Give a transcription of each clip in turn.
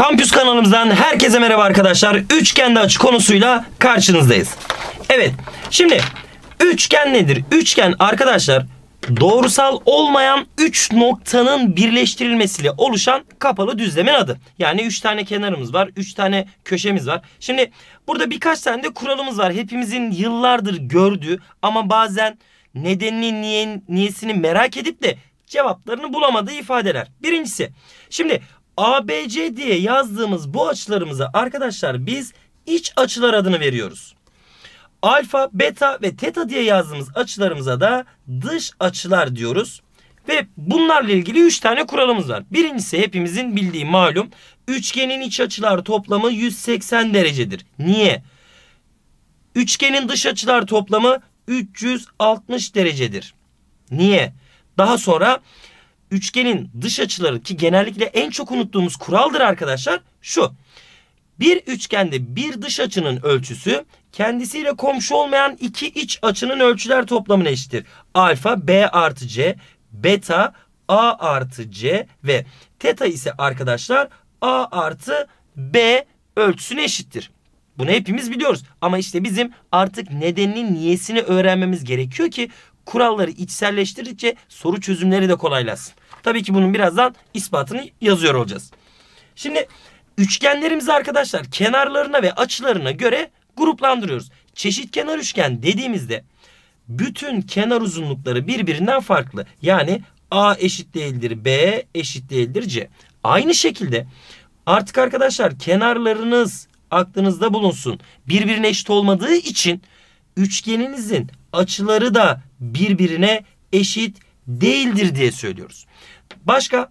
Kampüs kanalımızdan herkese merhaba arkadaşlar. Üçgende açı konusuyla karşınızdayız. Evet şimdi üçgen nedir? Üçgen arkadaşlar doğrusal olmayan 3 noktanın birleştirilmesiyle oluşan kapalı düzlemin adı. Yani 3 tane kenarımız var, 3 tane köşemiz var. Şimdi burada birkaç tane de kuralımız var. Hepimizin yıllardır gördüğü ama bazen nedenini, niye, niyesini merak edip de cevaplarını bulamadığı ifadeler. Birincisi, şimdi ABC diye yazdığımız bu açılarımıza arkadaşlar biz iç açılar adını veriyoruz. Alfa, beta ve teta diye yazdığımız açılarımıza da dış açılar diyoruz. Ve bunlarla ilgili 3 tane kuralımız var. Birincisi hepimizin bildiği malum üçgenin iç açılar toplamı 180 derecedir. Niye? Üçgenin dış açılar toplamı 360 derecedir. Niye? Daha sonra üçgenin dış açıları ki genellikle en çok unuttuğumuz kuraldır arkadaşlar şu. Bir üçgende bir dış açının ölçüsü kendisiyle komşu olmayan iki iç açının ölçüler toplamına eşittir. Alfa B artı C, beta A artı C ve teta ise arkadaşlar A artı B ölçüsüne eşittir. Bunu hepimiz biliyoruz. Ama işte bizim artık nedenini, niyesini öğrenmemiz gerekiyor ki kuralları içselleştirdikçe soru çözümleri de kolaylaşsın. Tabii ki bunun birazdan ispatını yazıyor olacağız. Şimdi üçgenlerimizi arkadaşlar kenarlarına ve açılarına göre gruplandırıyoruz. Çeşit kenar üçgen dediğimizde bütün kenar uzunlukları birbirinden farklı. Yani A eşit değildir B eşit değildir C. Aynı şekilde artık arkadaşlar kenarlarınız aklınızda bulunsun. Birbirine eşit olmadığı için üçgeninizin açıları da birbirine eşit değildir diye söylüyoruz. Başka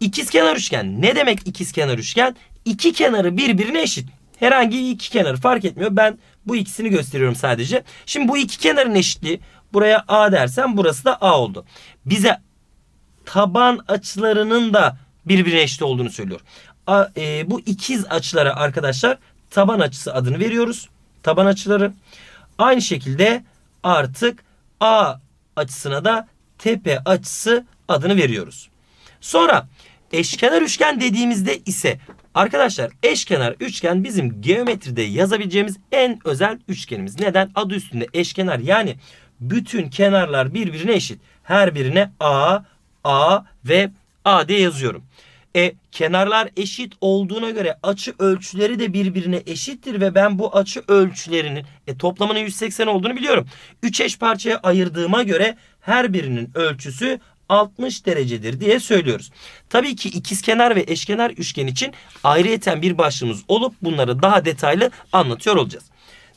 ikizkenar üçgen ne demek ikizkenar üçgen? İki kenarı birbirine eşit. Herhangi iki kenarı fark etmiyor. Ben bu ikisini gösteriyorum sadece. Şimdi bu iki kenarın eşitliği buraya A dersen burası da A oldu. Bize taban açılarının da birbirine eşit olduğunu söylüyor. A, e, bu ikiz açılara arkadaşlar taban açısı adını veriyoruz. Taban açıları. Aynı şekilde artık A açısına da tepe açısı adını veriyoruz. Sonra eşkenar üçgen dediğimizde ise arkadaşlar eşkenar üçgen bizim geometride yazabileceğimiz en özel üçgenimiz. Neden? Adı üstünde eşkenar yani bütün kenarlar birbirine eşit. Her birine A, A ve A diye yazıyorum. E, kenarlar eşit olduğuna göre açı ölçüleri de birbirine eşittir ve ben bu açı ölçülerinin e, toplamının 180 olduğunu biliyorum. Üç eş parçaya ayırdığıma göre her birinin ölçüsü 60 derecedir diye söylüyoruz. Tabii ki ikizkenar ve eşkenar üçgen için ayrıyeten bir başlığımız olup bunları daha detaylı anlatıyor olacağız.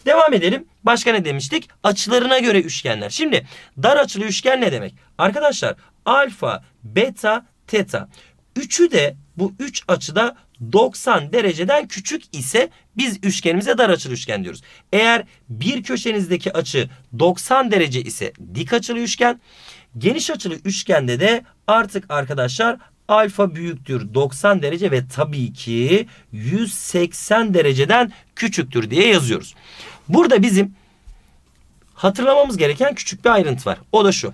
Devam edelim. Başka ne demiştik? Açılarına göre üçgenler. Şimdi dar açılı üçgen ne demek? Arkadaşlar alfa, beta, teta. Üçü de bu üç açıda 90 dereceden küçük ise biz üçgenimize dar açılı üçgen diyoruz. Eğer bir köşenizdeki açı 90 derece ise dik açılı üçgen. Geniş açılı üçgende de artık arkadaşlar alfa büyüktür 90 derece ve tabii ki 180 dereceden küçüktür diye yazıyoruz. Burada bizim hatırlamamız gereken küçük bir ayrıntı var. O da şu.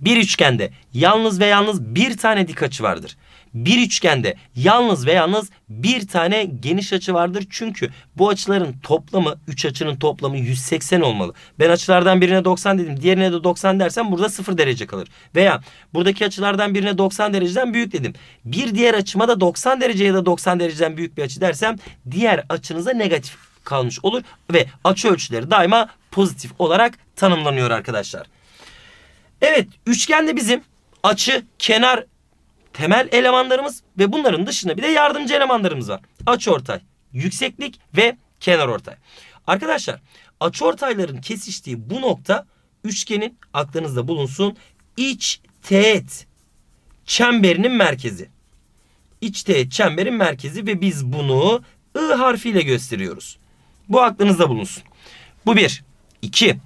Bir üçgende yalnız ve yalnız bir tane dik açı vardır. Bir üçgende yalnız ve yalnız bir tane geniş açı vardır. Çünkü bu açıların toplamı 3 açının toplamı 180 olmalı. Ben açılardan birine 90 dedim. Diğerine de 90 dersen burada 0 derece kalır. Veya buradaki açılardan birine 90 dereceden büyük dedim. Bir diğer açıma da 90 derece ya da 90 dereceden büyük bir açı dersem diğer açınıza negatif kalmış olur. Ve açı ölçüleri daima pozitif olarak tanımlanıyor arkadaşlar. Evet üçgende bizim açı, kenar temel elemanlarımız ve bunların dışında bir de yardımcı elemanlarımız var. Açıortay, yükseklik ve kenar ortay. Arkadaşlar açıortayların kesiştiği bu nokta üçgenin aklınızda bulunsun İç teğet çemberinin merkezi. İç teğet çemberin merkezi ve biz bunu I harfiyle gösteriyoruz. Bu aklınızda bulunsun. Bu bir. İki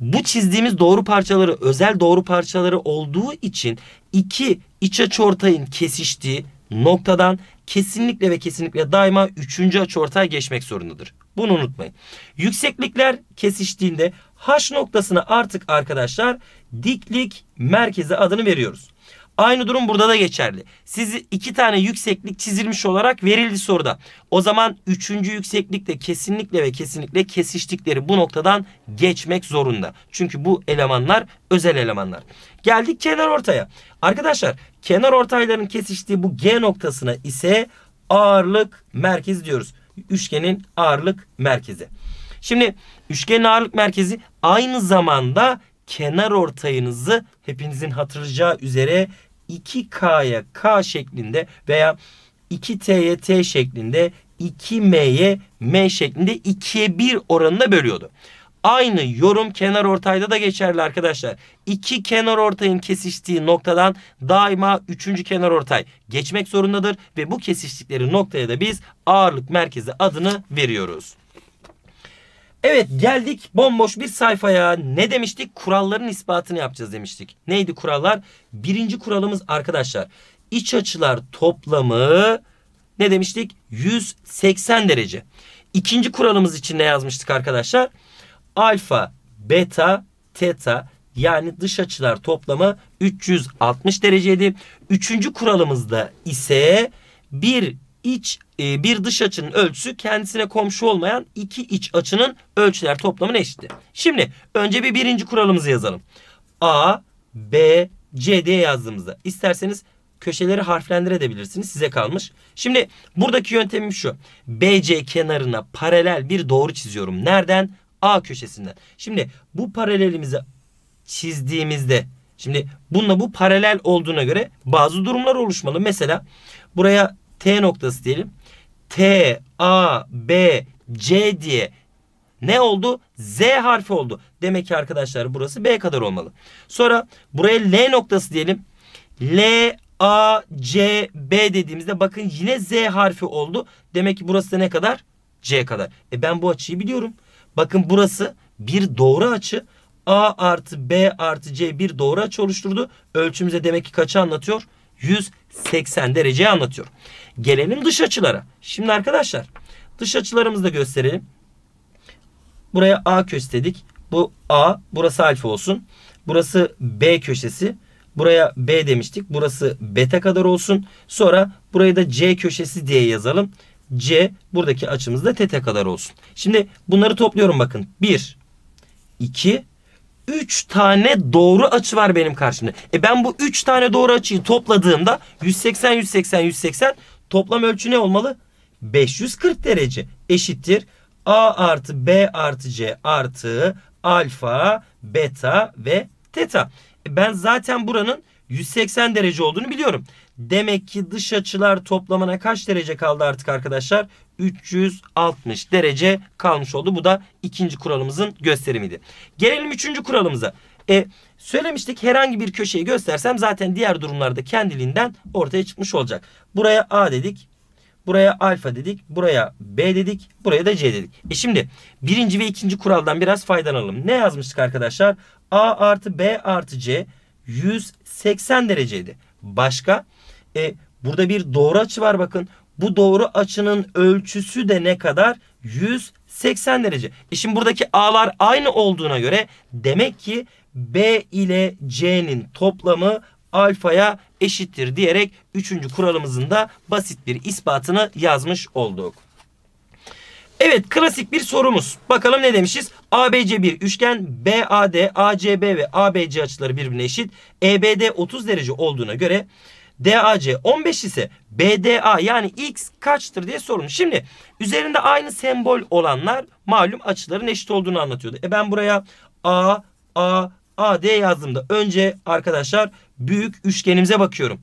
bu çizdiğimiz doğru parçaları özel doğru parçaları olduğu için iki iç açıortayın kesiştiği noktadan kesinlikle ve kesinlikle daima üçüncü açıortaya geçmek zorundadır. Bunu unutmayın. Yükseklikler kesiştiğinde H noktasına artık arkadaşlar diklik merkezi adını veriyoruz. Aynı durum burada da geçerli. Siz iki tane yükseklik çizilmiş olarak verildi soruda. O zaman üçüncü yükseklikle kesinlikle ve kesinlikle kesiştikleri bu noktadan geçmek zorunda. Çünkü bu elemanlar özel elemanlar. Geldik kenar ortaya. Arkadaşlar kenar ortayların kesiştiği bu G noktasına ise ağırlık merkezi diyoruz. Üçgenin ağırlık merkezi. Şimdi üçgenin ağırlık merkezi aynı zamanda kenar ortayınızı hepinizin hatırlayacağı üzere 2K'ya K şeklinde veya 2T'ye T şeklinde 2M'ye M şeklinde 2'ye 1 oranına bölüyordu. Aynı yorum kenar ortayda da geçerli arkadaşlar. İki kenar ortayın kesiştiği noktadan daima üçüncü kenar ortay geçmek zorundadır. Ve bu kesiştikleri noktaya da biz ağırlık merkezi adını veriyoruz. Evet geldik bomboş bir sayfaya. Ne demiştik? Kuralların ispatını yapacağız demiştik. Neydi kurallar? Birinci kuralımız arkadaşlar. İç açılar toplamı ne demiştik? 180 derece. İkinci kuralımız için ne yazmıştık arkadaşlar? Alfa, beta, teta yani dış açılar toplamı 360 dereceydi. Üçüncü kuralımızda ise bir iç e, bir dış açının ölçüsü kendisine komşu olmayan iki iç açının ölçüler toplamına eşittir. Şimdi önce bir birinci kuralımızı yazalım. A, B, C diye yazdığımızda isterseniz köşeleri harflendirebilirsiniz. Size kalmış. Şimdi buradaki yöntemim şu. BC kenarına paralel bir doğru çiziyorum. Nereden? A köşesinden. Şimdi bu paralelimizi çizdiğimizde şimdi bununla bu paralel olduğuna göre bazı durumlar oluşmalı. Mesela buraya T noktası diyelim. T, A, B, C diye ne oldu? Z harfi oldu. Demek ki arkadaşlar burası B kadar olmalı. Sonra buraya L noktası diyelim. L, A, C, B dediğimizde bakın yine Z harfi oldu. Demek ki burası da ne kadar? C kadar. E ben bu açıyı biliyorum. Bakın burası bir doğru açı. A artı B artı C bir doğru açı oluşturdu. Ölçümüze demek ki kaçı anlatıyor? 180 dereceyi anlatıyor. Gelelim dış açılara. Şimdi arkadaşlar dış açılarımızı da gösterelim. Buraya A köşesi Bu A burası alfa olsun. Burası B köşesi. Buraya B demiştik. Burası beta kadar olsun. Sonra burayı da C köşesi diye yazalım. C buradaki açımız da teta kadar olsun. Şimdi bunları topluyorum bakın. 1, 2, 3 tane doğru açı var benim karşımda. E ben bu 3 tane doğru açıyı topladığımda 180, 180, 180 toplam ölçü ne olmalı? 540 derece eşittir. A artı B artı C artı alfa, beta ve teta. E ben zaten buranın 180 derece olduğunu biliyorum. Demek ki dış açılar toplamına kaç derece kaldı artık arkadaşlar? 360 derece kalmış oldu. Bu da ikinci kuralımızın gösterimiydi. Gelelim üçüncü kuralımıza. E, söylemiştik herhangi bir köşeyi göstersem zaten diğer durumlarda kendiliğinden ortaya çıkmış olacak. Buraya A dedik. Buraya alfa dedik. Buraya B dedik. Buraya da C dedik. E şimdi birinci ve ikinci kuraldan biraz faydalanalım. Ne yazmıştık arkadaşlar? A artı B artı C 180 dereceydi. Başka? E, burada bir doğru açı var bakın. Bu doğru açının ölçüsü de ne kadar? 180 derece. E şimdi buradaki A'lar aynı olduğuna göre demek ki B ile C'nin toplamı alfaya eşittir diyerek 3. kuralımızın da basit bir ispatını yazmış olduk. Evet klasik bir sorumuz. Bakalım ne demişiz? ABC bir üçgen BAD, ACB ve ABC açıları birbirine eşit. EBD 30 derece olduğuna göre DAC 15 ise BDA yani X kaçtır diye sorulmuş. Şimdi üzerinde aynı sembol olanlar malum açıların eşit olduğunu anlatıyordu. E ben buraya A, A, A diye yazdığımda önce arkadaşlar büyük üçgenimize bakıyorum.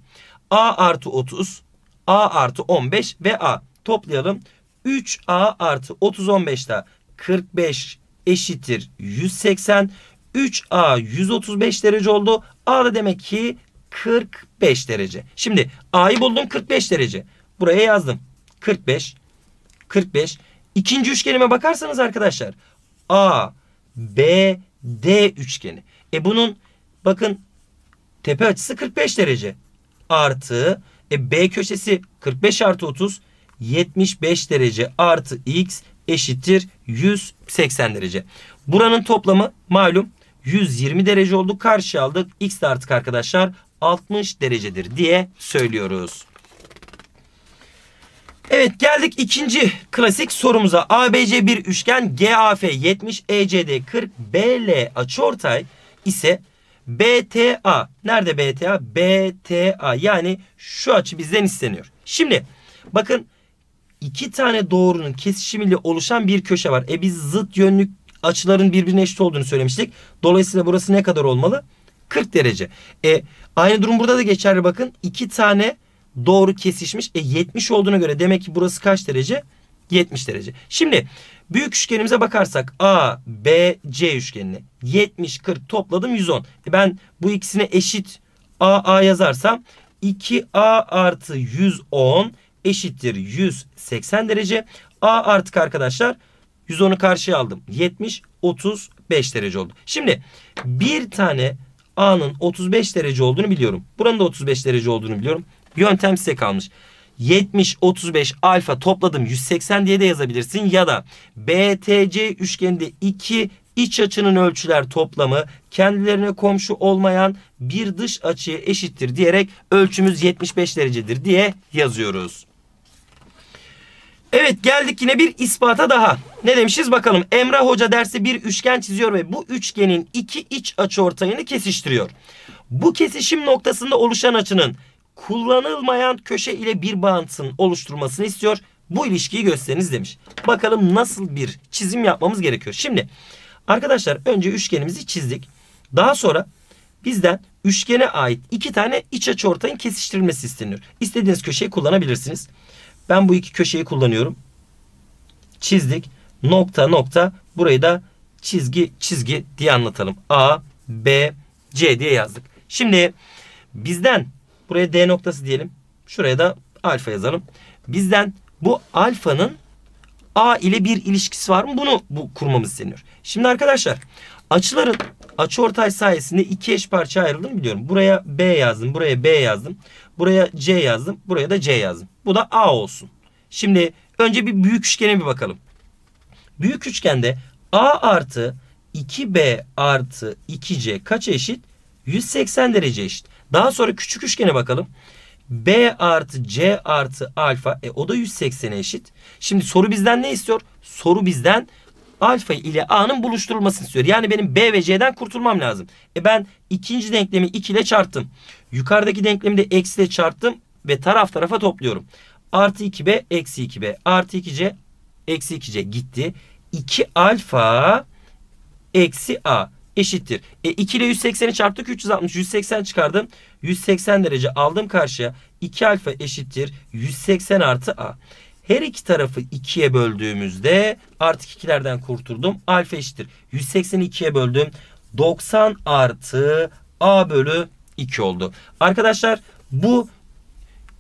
A artı 30, A artı 15 ve A. Toplayalım. 3A artı 30 15'ten 45 eşittir 180. 3A 135 derece oldu. A da demek ki 45 derece. Şimdi A'yı buldum 45 derece. Buraya yazdım. 45. 45. İkinci üçgenime bakarsanız arkadaşlar. A, B, D üçgeni. E bunun bakın tepe açısı 45 derece. Artı e B köşesi 45 artı 30. 75 derece artı x eşittir 180 derece. Buranın toplamı malum 120 derece oldu. Karşı aldık. X de artık arkadaşlar 60 derecedir diye söylüyoruz. Evet geldik ikinci klasik sorumuza. ABC bir üçgen GAF 70 ECD 40 BL açıortay ise BTA nerede BTA? BTA yani şu açı bizden isteniyor. Şimdi bakın iki tane doğrunun kesişimiyle oluşan bir köşe var. E biz zıt yönlük açıların birbirine eşit olduğunu söylemiştik. Dolayısıyla burası ne kadar olmalı? 40 derece. E aynı durum burada da geçerli bakın. iki tane doğru kesişmiş. E 70 olduğuna göre demek ki burası kaç derece? 70 derece. Şimdi büyük üçgenimize bakarsak A, B, C üçgenini. 70, 40 topladım 110. E ben bu ikisine eşit A, A yazarsam 2A artı 110 eşittir 180 derece. A artık arkadaşlar 110'u karşıya aldım. 70 35 derece oldu. Şimdi bir tane A'nın 35 derece olduğunu biliyorum. Buranın da 35 derece olduğunu biliyorum. Yöntem size kalmış. 70 35 alfa topladım 180 diye de yazabilirsin ya da BTC üçgeninde 2 iç açının ölçüler toplamı kendilerine komşu olmayan bir dış açıya eşittir diyerek ölçümüz 75 derecedir diye yazıyoruz. Evet geldik yine bir ispata daha. Ne demişiz bakalım. Emre Hoca dersi bir üçgen çiziyor ve bu üçgenin iki iç açıortayını kesiştiriyor. Bu kesişim noktasında oluşan açının kullanılmayan köşe ile bir bağıntısının oluşturmasını istiyor. Bu ilişkiyi gösteriniz demiş. Bakalım nasıl bir çizim yapmamız gerekiyor. Şimdi arkadaşlar önce üçgenimizi çizdik. Daha sonra bizden üçgene ait iki tane iç açıortayın kesiştirilmesi isteniyor. İstediğiniz köşeyi kullanabilirsiniz. Ben bu iki köşeyi kullanıyorum. Çizdik. Nokta nokta. Burayı da çizgi çizgi diye anlatalım. A, B, C diye yazdık. Şimdi bizden buraya D noktası diyelim. Şuraya da alfa yazalım. Bizden bu alfanın A ile bir ilişkisi var mı? Bunu bu kurmamız isteniyor. Şimdi arkadaşlar açıların açıortay sayesinde iki eş parça ayrıldığını biliyorum. Buraya B yazdım, buraya B yazdım. Buraya C yazdım. Buraya da C yazdım. Bu da A olsun. Şimdi önce bir büyük üçgene bir bakalım. Büyük üçgende A artı 2B artı 2C kaç eşit? 180 derece eşit. Daha sonra küçük üçgene bakalım. B artı C artı alfa. E, o da 180'e eşit. Şimdi soru bizden ne istiyor? Soru bizden alfa ile A'nın buluşturulmasını istiyor. Yani benim B ve C'den kurtulmam lazım. E ben ikinci denklemi 2 ile çarptım. Yukarıdaki denklemi de eksi ile çarptım ve taraf tarafa topluyorum. Artı 2B eksi 2B artı 2C eksi 2C gitti. 2 alfa eksi A eşittir. E 2 ile 180'i çarptık 360. 180 çıkardım. 180 derece aldım karşıya. 2 alfa eşittir. 180 artı A. Her iki tarafı 2'ye böldüğümüzde artık 2'lerden kurtuldum. Alfa eşittir. 180'i 2'ye böldüm. 90 artı A bölü 2 oldu. Arkadaşlar bu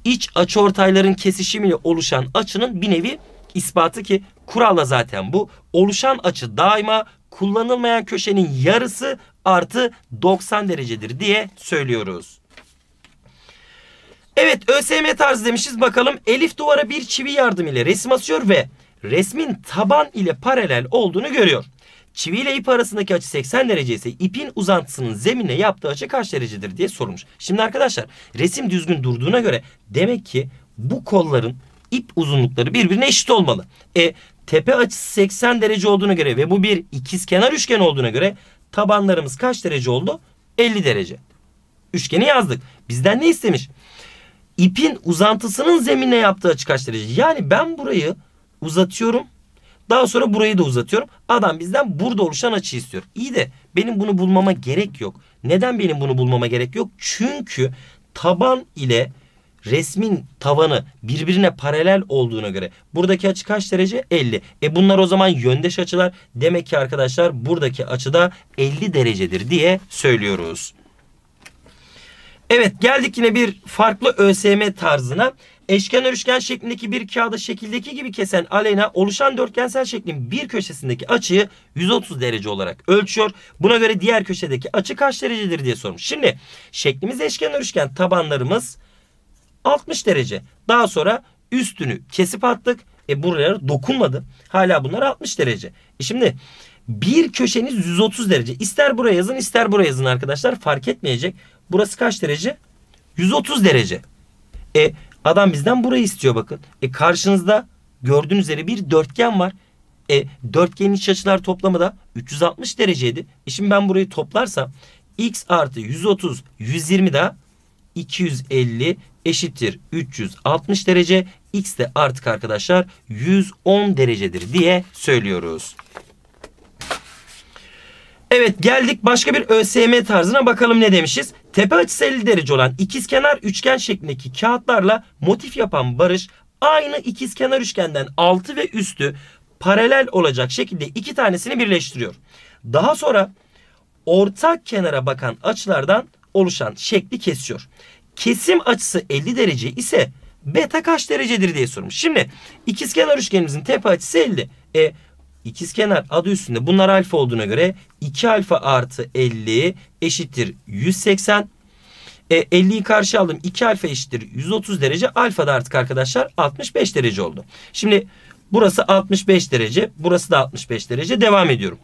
iç açıortayların kesişimiyle oluşan açının bir nevi ispatı ki kuralla zaten bu. Oluşan açı daima kullanılmayan köşenin yarısı artı 90 derecedir diye söylüyoruz. Evet ÖSM tarzı demişiz bakalım. Elif duvara bir çivi yardımıyla ile resim asıyor ve resmin taban ile paralel olduğunu görüyor. Çivi ile ip arasındaki açı 80 derece ise ipin uzantısının zemine yaptığı açı kaç derecedir diye sorulmuş. Şimdi arkadaşlar resim düzgün durduğuna göre demek ki bu kolların ip uzunlukları birbirine eşit olmalı. E tepe açısı 80 derece olduğuna göre ve bu bir ikiz kenar üçgen olduğuna göre tabanlarımız kaç derece oldu? 50 derece. Üçgeni yazdık. Bizden ne istemiş? ipin uzantısının zemine yaptığı açı kaç derece? Yani ben burayı uzatıyorum. Daha sonra burayı da uzatıyorum. Adam bizden burada oluşan açı istiyor. İyi de benim bunu bulmama gerek yok. Neden benim bunu bulmama gerek yok? Çünkü taban ile resmin tavanı birbirine paralel olduğuna göre buradaki açı kaç derece? 50. E bunlar o zaman yöndeş açılar. Demek ki arkadaşlar buradaki açı da 50 derecedir diye söylüyoruz. Evet geldik yine bir farklı ÖSM tarzına. Eşkenar üçgen şeklindeki bir kağıda şekildeki gibi kesen Aleyna oluşan dörtgensel şeklin bir köşesindeki açıyı 130 derece olarak ölçüyor. Buna göre diğer köşedeki açı kaç derecedir diye sormuş. Şimdi şeklimiz eşkenar üçgen tabanlarımız 60 derece. Daha sonra üstünü kesip attık. E buralara dokunmadı. Hala bunlar 60 derece. E şimdi bir köşeniz 130 derece. İster buraya yazın ister buraya yazın arkadaşlar fark etmeyecek. Burası kaç derece? 130 derece. E adam bizden burayı istiyor bakın. E karşınızda gördüğünüz üzere bir dörtgen var. E dörtgenin iç açılar toplamı da 360 dereceydi. E şimdi ben burayı toplarsam x artı 130 120 daha 250 eşittir 360 derece. X de artık arkadaşlar 110 derecedir diye söylüyoruz. Evet geldik başka bir ÖSYM tarzına bakalım ne demişiz. Tepe açısı 50 derece olan ikizkenar üçgen şeklindeki kağıtlarla motif yapan Barış aynı ikizkenar üçgenden altı ve üstü paralel olacak şekilde iki tanesini birleştiriyor. Daha sonra ortak kenara bakan açılardan oluşan şekli kesiyor. Kesim açısı 50 derece ise beta kaç derecedir diye sormuş. Şimdi ikizkenar üçgenimizin tepe açısı 50. E, kenar adı üstünde bunlar alfa olduğuna göre 2 alfa artı 50 eşittir 180. E, 50'yi karşı aldım. 2 alfa eşittir 130 derece. Alfa da artık arkadaşlar 65 derece oldu. Şimdi burası 65 derece. Burası da 65 derece. Devam ediyorum.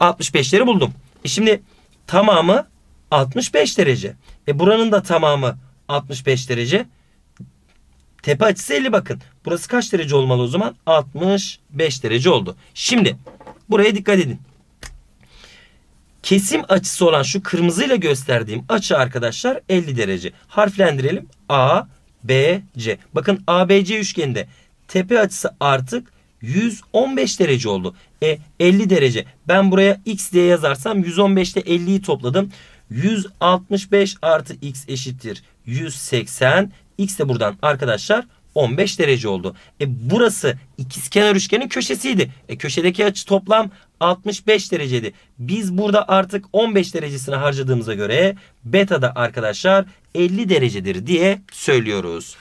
65'leri buldum. E şimdi tamamı 65 derece. E buranın da tamamı 65 derece. Tepe açısı 50 bakın. Burası kaç derece olmalı o zaman? 65 derece oldu. Şimdi buraya dikkat edin. Kesim açısı olan şu kırmızıyla gösterdiğim açı arkadaşlar 50 derece. Harflendirelim. A, B, C. Bakın A, B, C üçgeninde tepe açısı artık 115 derece oldu. E 50 derece. Ben buraya x diye yazarsam 115 ile 50'yi topladım. 165 artı x eşittir 180. X de buradan arkadaşlar 15 derece oldu. E burası ikizkenar üçgenin köşesiydi. E köşedeki açı toplam 65 dereceydi. Biz burada artık 15 derecesini harcadığımıza göre beta da arkadaşlar 50 derecedir diye söylüyoruz.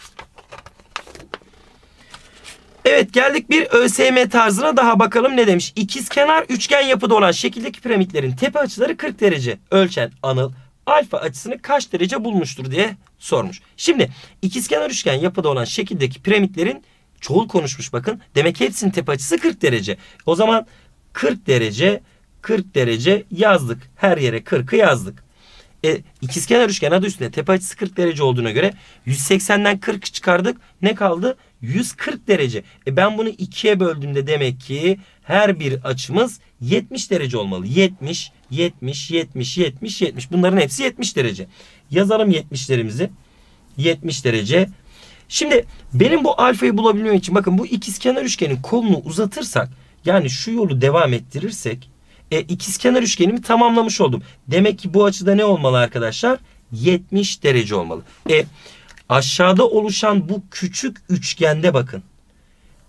Evet geldik bir ÖSYM tarzına daha bakalım ne demiş. İkizkenar üçgen yapıda olan şekildeki piramitlerin tepe açıları 40 derece. Ölçen Anıl alfa açısını kaç derece bulmuştur diye sormuş. Şimdi ikizkenar üçgen yapıda olan şekildeki piramitlerin çoğul konuşmuş bakın. Demek hepsinin tepe açısı 40 derece. O zaman 40 derece 40 derece yazdık. Her yere 40'ı yazdık. E, ikizkenar üçgen adı üstünde tepe açısı 40 derece olduğuna göre 180'den 40 çıkardık. Ne kaldı? 140 derece. E ben bunu ikiye böldüğümde demek ki her bir açımız 70 derece olmalı. 70, 70, 70, 70, 70. Bunların hepsi 70 derece. Yazalım 70'lerimizi. 70 derece. Şimdi benim bu alfayı bulabilmem için bakın bu ikizkenar üçgenin kolunu uzatırsak yani şu yolu devam ettirirsek e, ikizkenar üçgenimi tamamlamış oldum. Demek ki bu açıda ne olmalı arkadaşlar? 70 derece olmalı. E Aşağıda oluşan bu küçük üçgende bakın.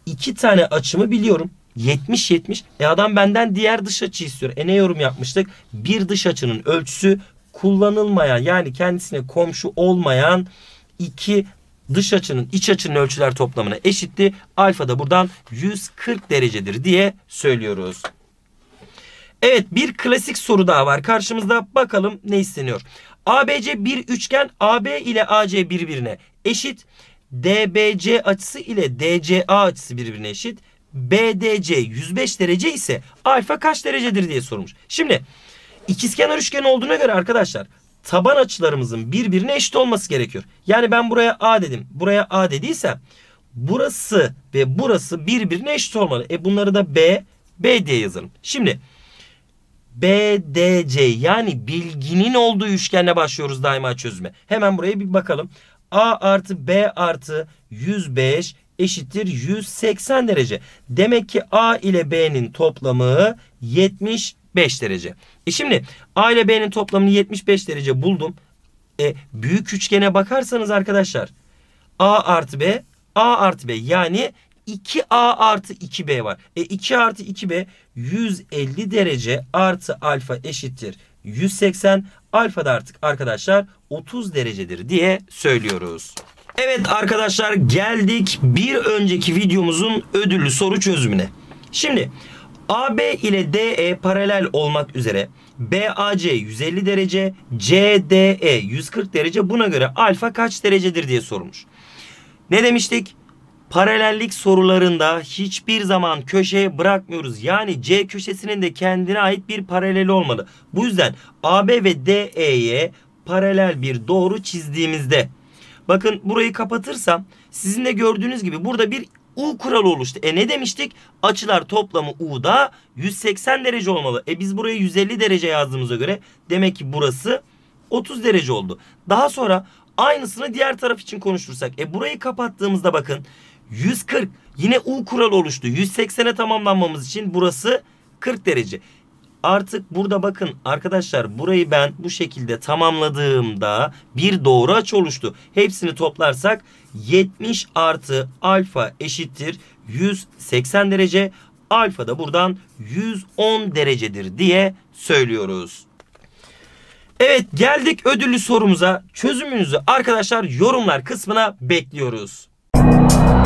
İki tane açımı biliyorum. 70 70. E adam benden diğer dış açı istiyor. E ne yorum yapmıştık? Bir dış açının ölçüsü kullanılmayan yani kendisine komşu olmayan iki dış açının iç açının ölçüler toplamına eşitti. Alfa da buradan 140 derecedir diye söylüyoruz. Evet bir klasik soru daha var karşımızda. Bakalım ne isteniyor. ABC bir üçgen AB ile AC birbirine eşit. DBC açısı ile DCA açısı birbirine eşit. BDC 105 derece ise alfa kaç derecedir diye sormuş. Şimdi ikizkenar üçgen olduğuna göre arkadaşlar taban açılarımızın birbirine eşit olması gerekiyor. Yani ben buraya A dedim. Buraya A dediysem burası ve burası birbirine eşit olmalı. E bunları da B, B diye yazalım. Şimdi BDC yani bilginin olduğu üçgenle başlıyoruz daima çözüme. Hemen buraya bir bakalım. A artı B artı 105 eşittir 180 derece. Demek ki A ile B'nin toplamı 75 derece. E şimdi A ile B'nin toplamını 75 derece buldum. E, büyük üçgene bakarsanız arkadaşlar A artı B A artı B yani 2A artı 2B var. E 2 artı 2B 150 derece artı alfa eşittir 180. Alfa da artık arkadaşlar 30 derecedir diye söylüyoruz. Evet arkadaşlar geldik bir önceki videomuzun ödüllü soru çözümüne. Şimdi AB ile DE paralel olmak üzere BAC 150 derece, CDE 140 derece buna göre alfa kaç derecedir diye sormuş. Ne demiştik? Paralellik sorularında hiçbir zaman köşeye bırakmıyoruz. Yani C köşesinin de kendine ait bir paraleli olmalı. Bu yüzden AB ve DE'ye paralel bir doğru çizdiğimizde bakın burayı kapatırsam sizin de gördüğünüz gibi burada bir U kuralı oluştu. E ne demiştik? Açılar toplamı U'da 180 derece olmalı. E biz buraya 150 derece yazdığımıza göre demek ki burası 30 derece oldu. Daha sonra aynısını diğer taraf için konuşursak, E burayı kapattığımızda bakın 140. Yine U kuralı oluştu. 180'e tamamlanmamız için burası 40 derece. Artık burada bakın arkadaşlar burayı ben bu şekilde tamamladığımda bir doğru açı oluştu. Hepsini toplarsak 70 artı alfa eşittir 180 derece. Alfa da buradan 110 derecedir diye söylüyoruz. Evet geldik ödüllü sorumuza. Çözümünüzü arkadaşlar yorumlar kısmına bekliyoruz.